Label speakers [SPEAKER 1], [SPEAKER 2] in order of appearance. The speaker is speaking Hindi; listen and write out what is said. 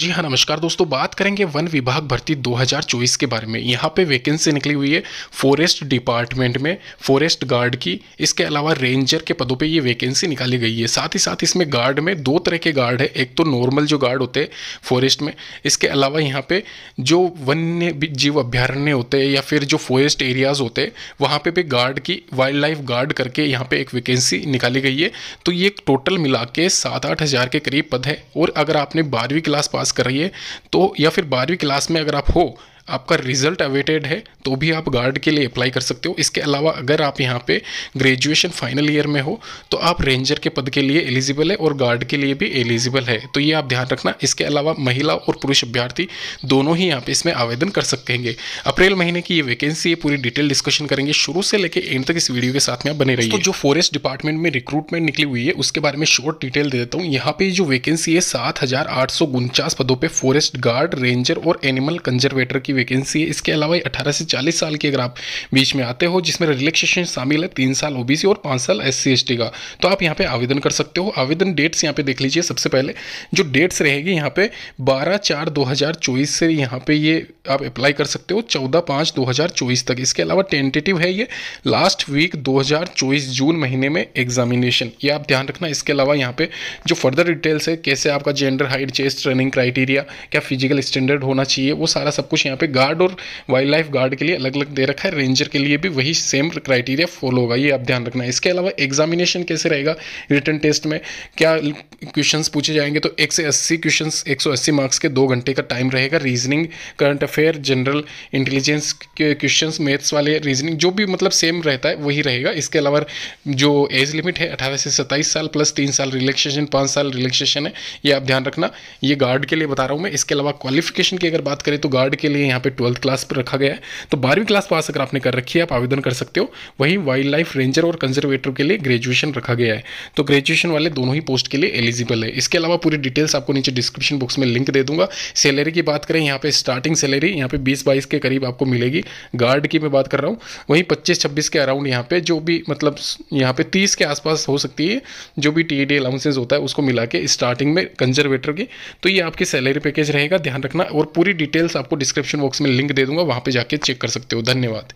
[SPEAKER 1] जी हाँ नमस्कार दोस्तों बात करेंगे वन विभाग भर्ती 2024 के बारे में यहाँ पे वैकेंसी निकली हुई है फॉरेस्ट डिपार्टमेंट में फॉरेस्ट गार्ड की इसके अलावा रेंजर के पदों पे ये वैकेंसी निकाली गई है साथ ही साथ इसमें गार्ड में दो तरह के गार्ड है एक तो नॉर्मल जो गार्ड होते हैं फॉरेस्ट में इसके अलावा यहाँ पर जो वन्य जीव अभ्यारण्य होते या फिर जो फॉरेस्ट एरियाज होते हैं वहाँ पर भी गार्ड की वाइल्ड लाइफ गार्ड करके यहाँ पर एक वैकेंसी निकाली गई है तो ये टोटल मिला के सात आठ हज़ार के करीब पद है और अगर आपने बारहवीं क्लास पास पास कर रही है तो या फिर बारहवीं क्लास में अगर आप हो आपका रिजल्ट अवेटेड है तो भी आप गार्ड के लिए अप्लाई कर सकते हो इसके अलावा अगर आप यहाँ पे ग्रेजुएशन फाइनल ईयर में हो तो आप रेंजर के पद के लिए एलिजिबल है और गार्ड के लिए भी एलिजिबल है तो ये आप ध्यान रखना इसके अलावा महिला और पुरुष अभ्यर्थी दोनों ही यहाँ पे इसमें आवेदन कर सकेंगे अप्रैल महीने की ये वैकेंसी है पूरी डिटेल डिस्कशन करेंगे शुरू से लेकर एंड तक इस वीडियो के साथ में आप बने रहिए तो जो फॉरेस्ट डिपार्टमेंट में रिक्रूटमेंट निकली हुई है उसके बारे में शॉर्ट डिटेल दे देता हूँ यहाँ पे जो वैकेंसी है सात पदों पर फॉरेस्ट गार्ड रेंजर और एनिमल कंजर्वेटर की वैकेंसी है इसके अलावा अठारह से चालीस साल की अगर आप बीच में आते हो जिसमें रिलैक्सेशन शामिल है तीन साल ओबीसी और पाँच साल एस सी का तो आप यहाँ पे आवेदन कर सकते हो आवेदन डेट्स यहाँ पे देख लीजिए सबसे पहले जो डेट्स रहेगी यहाँ पे बारह चार दो हज़ार चौबीस से यहाँ पे ये आप अप्लाई कर सकते हो चौदह पाँच दो हज़ार चौबीस तक इसके अलावा टेंटेटिव है ये लास्ट वीक दो हज़ार चौबीस जून महीने में एग्जामिनेशन ये आप ध्यान रखना इसके अलावा यहाँ पे जो फर्दर डिटेल्स है कैसे आपका gender height chest running criteria क्या फिजिकल स्टैंडर्ड होना चाहिए वो सारा सब कुछ यहाँ पे पे गार्ड और वाइल्ड लाइफ गार्ड के लिए अलग अलग दे रखा है रेंजर के लिए भी वही सेम क्राइटेरिया फॉलो होगा ये आप ध्यान रखना है इसके अलावा एग्जामिनेशन कैसे रहेगा रिटर्न टेस्ट में क्या क्वेश्चन पूछे जाएंगे तो एक से अस्सी क्वेश्चन एक सौ अस्सी मार्क्स के दो घंटे का टाइम रहेगा reasoning current affair general intelligence के क्वेश्चन मैथ्स वाले रीजनिंग जो भी मतलब सेम रहता है वही रहेगा इसके अलावा जो एज लिमिट है अठारह से सत्ताईस साल प्लस तीन साल रिलैक्सेशन पाँच साल रिलैक्सेशन है ये आप ध्यान रखना ये गार्ड के लिए बता रहा हूँ मैं इसके अलावा क्वालिफिकेशन की अगर बात करें तो गार्ड के लिए यहाँ पे ट्वेल्थ क्लास पर रखा गया है तो बारहवीं क्लास पास अगर आपने कर रखी है आप आवेदन कर सकते हो वहीं वाइल्ड लाइफ रेंजर और कंजर्वेटर के लिए ग्रेजुएशन रखा गया है तो ग्रेजुएशन वाले दोनों ही पोस्ट के लिए एलिजिबल है इसके अलावा पूरी डिटेल्स आपको नीचे डिस्क्रिप्शन बॉक्स में लिंक दे दूंगा सैलरी की बात करें यहाँ पे स्टार्टिंग सैलरी यहाँ पे बीस बाईस के करीब आपको मिलेगी गार्ड की मैं बात कर रहा हूँ वहीं पच्चीस छब्बीस के अराउंड यहाँ पे जो भी मतलब यहाँ पे तीस के आसपास हो सकती है जो भी टी डी अलाउंसेज होता है उसको मिला के स्टार्टिंग में कंजर्वेटर की तो ये आपकी सैलरी पैकेज रहेगा ध्यान रखना और पूरी डिटेल्स आपको डिस्क्रिप्शन बॉक्स में लिंक दे दूंगा वहाँ पर जाके चेक कर सकते हो धन्यवाद